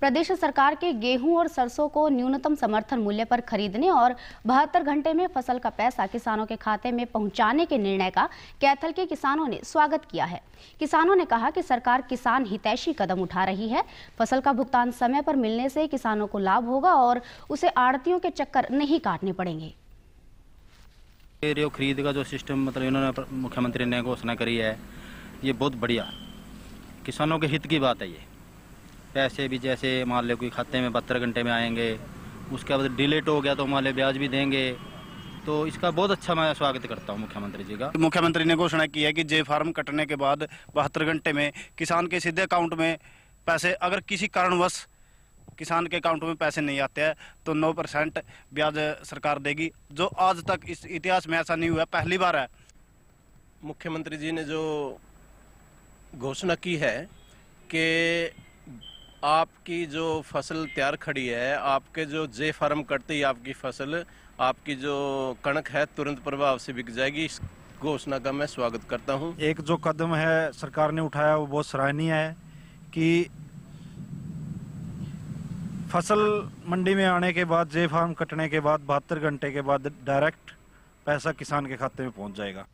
प्रदेश सरकार के गेहूं और सरसों को न्यूनतम समर्थन मूल्य पर खरीदने और बहत्तर घंटे में फसल का पैसा किसानों के खाते में पहुंचाने के निर्णय का कैथल के किसानों ने स्वागत किया है किसानों ने कहा कि सरकार किसान हितैषी कदम उठा रही है फसल का भुगतान समय पर मिलने से किसानों को लाभ होगा और उसे आड़तियों के चक्कर नहीं काटने पड़ेंगे खरीद का जो सिस्टम मतलब इन्होंने मुख्यमंत्री ने घोषणा करी है ये बहुत बढ़िया किसानों के हित की बात है ये पैसे भी जैसे मान लो कोई खाते में बहत्तर घंटे में आएंगे उसके बाद डिलेट हो गया तो मान लो ब्याज भी देंगे तो इसका बहुत अच्छा मैं स्वागत करता हूं मुख्यमंत्री जी का मुख्यमंत्री ने घोषणा की है कि जे फार्म कटने के बाद बहत्तर घंटे में किसान के सीधे अकाउंट में पैसे अगर किसी कारणवश किसान के अकाउंट में पैसे नहीं आते हैं तो 9 परसेंट ब्याज सरकार देगी जो आज तक इस इतिहास में ऐसा नहीं हुआ पहली बार है मुख्यमंत्री जी ने जो घोषणा की है कि आपकी जो फसल तैयार खड़ी है आपके जो जे फार्म करते ही आपकी फसल आपकी जो कणक है तुरंत प्रभाव से बिक जाएगी इस घोषणा का मैं स्वागत करता हूं। एक जो कदम है सरकार ने उठाया वो बहुत सराहनीय है कि फसल मंडी में आने के बाद जे फार्म कटने के बाद बहत्तर घंटे के बाद डायरेक्ट पैसा किसान के खाते में पहुंच जाएगा